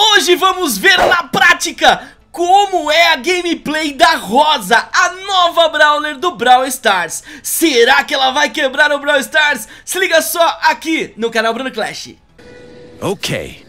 Hoje vamos ver na prática como é a gameplay da Rosa, a nova Brawler do Brawl Stars. Será que ela vai quebrar o Brawl Stars? Se liga só aqui no canal Bruno Clash. Ok.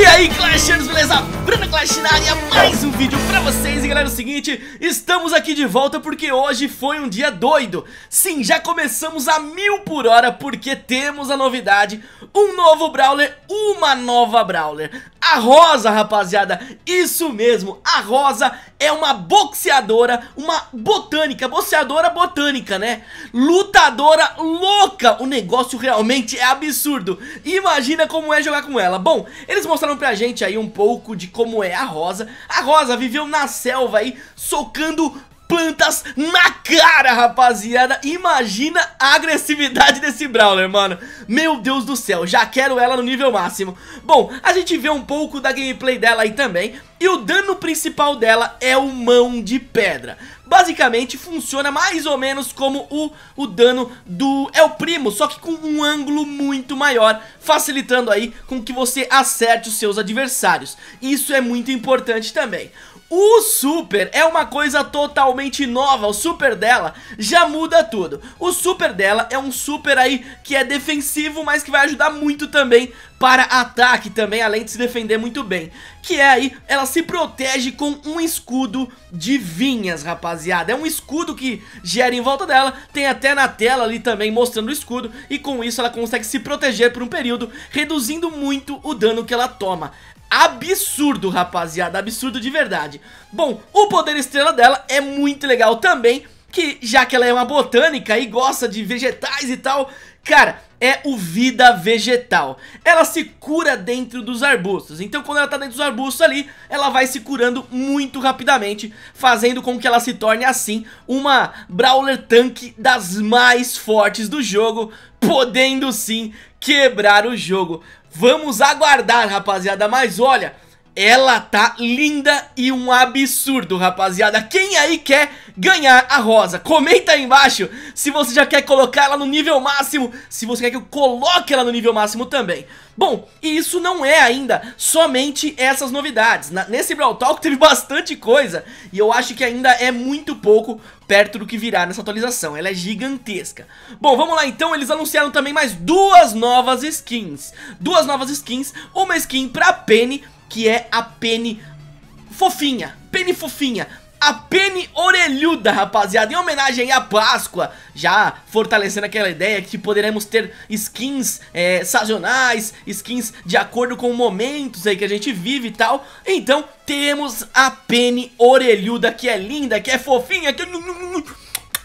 E aí, Clashers, beleza? Bruna Clash na área, mais um vídeo pra vocês E galera, é o seguinte, estamos aqui de volta porque hoje foi um dia doido Sim, já começamos a mil por hora porque temos a novidade Um novo Brawler, uma nova Brawler A Rosa, rapaziada, isso mesmo, a Rosa é uma boxeadora, uma botânica, boxeadora botânica, né? Lutadora louca, o negócio realmente é absurdo Imagina como é jogar com ela Bom, eles mostraram contaram pra gente aí um pouco de como é a Rosa. A Rosa viveu na selva aí, socando plantas na cara, rapaziada. Imagina a agressividade desse Brawler, mano. Meu Deus do céu, já quero ela no nível máximo. Bom, a gente vê um pouco da gameplay dela aí também. E o dano principal dela é o mão de pedra. Basicamente funciona mais ou menos como o, o dano do El Primo, só que com um ângulo muito maior, facilitando aí com que você acerte os seus adversários. Isso é muito importante também. O super é uma coisa totalmente nova, o super dela já muda tudo. O super dela é um super aí que é defensivo, mas que vai ajudar muito também para ataque também, além de se defender muito bem. Que é aí, ela se protege com um escudo de vinhas, rapaziada. É um escudo que gera em volta dela, tem até na tela ali também mostrando o escudo. E com isso ela consegue se proteger por um período, reduzindo muito o dano que ela toma absurdo, rapaziada, absurdo de verdade. Bom, o poder estrela dela é muito legal também, que já que ela é uma botânica e gosta de vegetais e tal, cara, é o vida vegetal. Ela se cura dentro dos arbustos, então quando ela tá dentro dos arbustos ali, ela vai se curando muito rapidamente, fazendo com que ela se torne assim uma Brawler Tank das mais fortes do jogo, podendo sim quebrar o jogo. Vamos aguardar, rapaziada. Mas olha, ela tá linda e um absurdo, rapaziada. Quem aí quer ganhar a rosa? Comenta aí embaixo se você já quer colocar ela no nível máximo, se você quer que eu coloque ela no nível máximo também. Bom, e isso não é ainda somente essas novidades. Na, nesse Brawl Talk teve bastante coisa e eu acho que ainda é muito pouco perto do que virá nessa atualização. Ela é gigantesca. Bom, vamos lá então. Eles anunciaram também mais duas novas skins. Duas novas skins. Uma skin pra Penny que é a Penny fofinha. Penny fofinha. A Penny Orelhuda, rapaziada, em homenagem à Páscoa, já fortalecendo aquela ideia que poderemos ter skins é, sazonais, skins de acordo com momentos aí que a gente vive e tal. Então, temos a Penny Orelhuda, que é linda, que é fofinha, que... É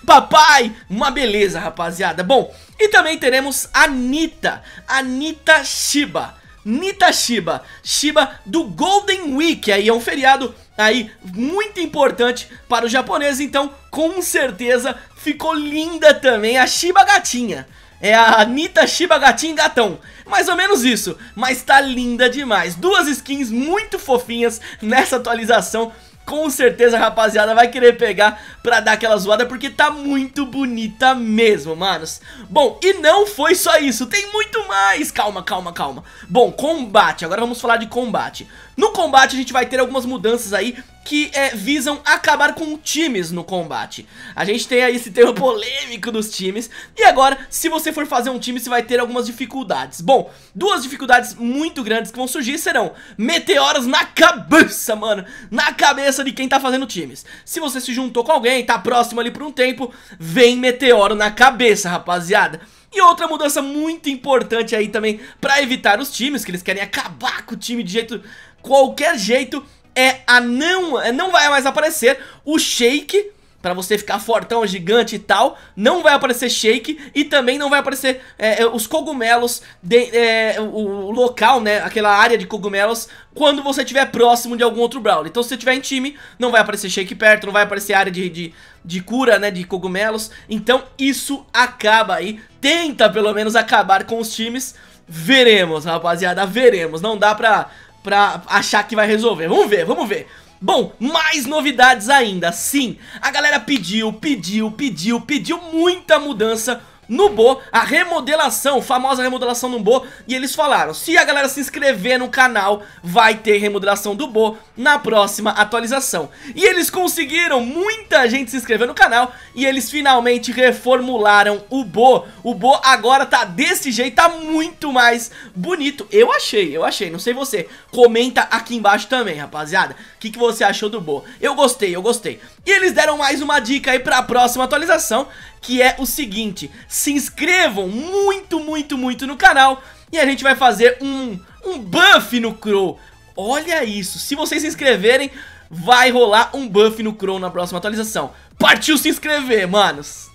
Papai, uma beleza, rapaziada. Bom, e também teremos a Anitta, Anitta Shiba. Nita Shiba, Shiba do Golden Week, aí é um feriado aí muito importante para o japonês, então com certeza ficou linda também a Shiba gatinha. É a Anitta Shiba Gatinho Gatão. Mais ou menos isso, mas tá linda demais. Duas skins muito fofinhas nessa atualização com certeza a rapaziada vai querer pegar pra dar aquela zoada porque tá muito bonita mesmo, manos. Bom, e não foi só isso, tem muito mais. Calma, calma, calma. Bom, combate, agora vamos falar de combate. No combate a gente vai ter algumas mudanças aí que é, visam acabar com times no combate. A gente tem aí esse termo polêmico dos times. E agora, se você for fazer um time, você vai ter algumas dificuldades. Bom, duas dificuldades muito grandes que vão surgir serão meteoras na cabeça, mano. Na cabeça de quem tá fazendo times. Se você se juntou com alguém, tá próximo ali por um tempo, vem meteoro na cabeça, rapaziada. E outra mudança muito importante aí também para evitar os times, que eles querem acabar com o time de jeito qualquer jeito, é a não, é, não vai mais aparecer o shake Pra você ficar fortão, gigante e tal Não vai aparecer shake E também não vai aparecer é, é, os cogumelos de, é, o, o, local, né Aquela área de cogumelos Quando você estiver próximo de algum outro Brawler Então se você estiver em time Não vai aparecer shake perto Não vai aparecer área de, de, de cura, né De cogumelos Então isso acaba aí Tenta pelo menos acabar com os times Veremos, rapaziada, veremos Não dá pra pra achar que vai resolver. Vamos ver, vamos ver. Bom, mais novidades ainda, sim. A galera pediu, pediu, pediu, pediu muita mudança no Bo, a remodelação, famosa remodelação no Bo, e eles falaram, se a galera se inscrever no canal, vai ter remodelação do Bo na próxima atualização. E eles conseguiram, muita gente se inscreveu no canal, e eles finalmente reformularam o Bo. O Bo agora tá desse jeito, tá muito mais bonito, eu achei, eu achei, não sei você, comenta aqui embaixo também, rapaziada, o que, que você achou do Bo? Eu gostei, eu gostei. E eles deram mais uma dica aí pra próxima atualização, que é o seguinte, se inscrevam muito, muito, muito no canal e a gente vai fazer um, um buff no Crow. Olha isso, se vocês se inscreverem, vai rolar um buff no Crow na próxima atualização. Partiu se inscrever, manos!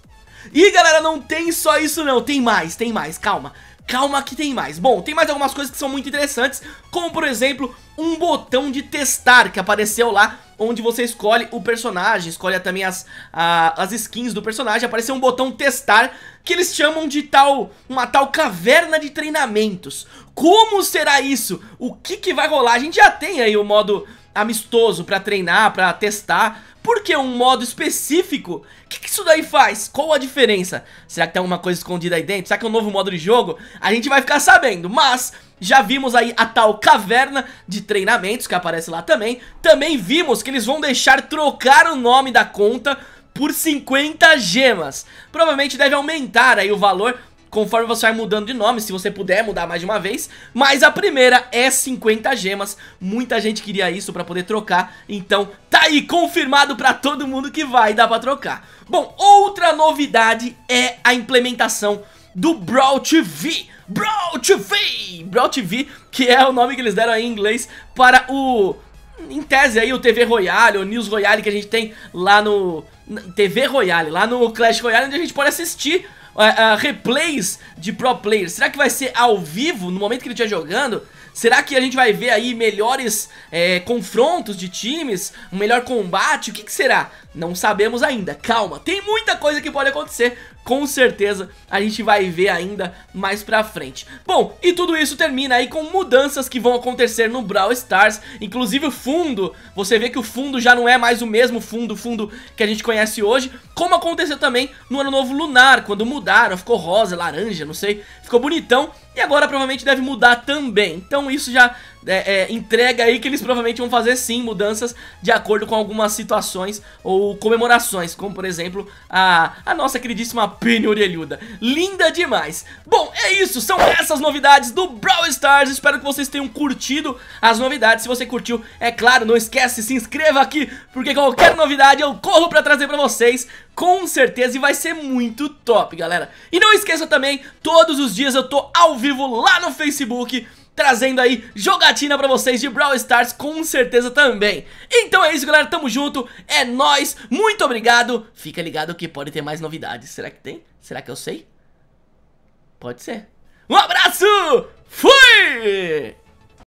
E galera, não tem só isso não, tem mais, tem mais, calma calma que tem mais. Bom, tem mais algumas coisas que são muito interessantes, como por exemplo, um botão de testar que apareceu lá onde você escolhe o personagem, escolhe também as, a, as skins do personagem, apareceu um botão testar que eles chamam de tal, uma tal caverna de treinamentos. Como será isso? O que que vai rolar? A gente já tem aí o modo amistoso pra treinar, pra testar, por que um modo específico? O que, que, isso daí faz? Qual a diferença? Será que tem alguma coisa escondida aí dentro? Será que é um novo modo de jogo? A gente vai ficar sabendo, mas já vimos aí a tal caverna de treinamentos que aparece lá também. Também vimos que eles vão deixar trocar o nome da conta por 50 gemas. Provavelmente deve aumentar aí o valor conforme você vai mudando de nome, se você puder mudar mais de uma vez. Mas a primeira é 50 gemas, muita gente queria isso pra poder trocar, então tá aí confirmado pra todo mundo que vai dar pra trocar. Bom, outra novidade é a implementação do Brawl TV. Brawl TV! Brawl TV, que é o nome que eles deram aí em inglês para o... Em tese aí, o TV Royale, o News Royale que a gente tem lá no... TV Royale, lá no Clash Royale, onde a gente pode assistir uh, uh, replays de pro players. Será que vai ser ao vivo, no momento que ele estiver jogando? Será que a gente vai ver aí melhores é, confrontos de times? Um melhor combate? O que, que será? Não sabemos ainda, calma, tem muita coisa que pode acontecer, com certeza a gente vai ver ainda mais pra frente. Bom, e tudo isso termina aí com mudanças que vão acontecer no Brawl Stars, inclusive o fundo, você vê que o fundo já não é mais o mesmo fundo, fundo que a gente conhece hoje, como aconteceu também no Ano Novo Lunar, quando mudaram, ficou rosa, laranja, não sei, ficou bonitão, e agora provavelmente deve mudar também, então isso já é, é, entrega aí que eles provavelmente vão fazer sim mudanças de acordo com algumas situações ou comemorações, como por exemplo a, a nossa queridíssima Penny Orelhuda. Linda demais! Bom, é isso, são essas novidades do Brawl Stars, espero que vocês tenham curtido as novidades. Se você curtiu, é claro, não esquece, se inscreva aqui, porque qualquer novidade eu corro pra trazer pra vocês com certeza e vai ser muito top, galera. E não esqueça também, todos os dias eu tô ao vivo lá no Facebook trazendo aí jogatina pra vocês de Brawl Stars com certeza também. Então é isso, galera, tamo junto, é nóis, muito obrigado, fica ligado que pode ter mais novidades. Será que tem? Será que eu sei? Pode ser. Um abraço, fui!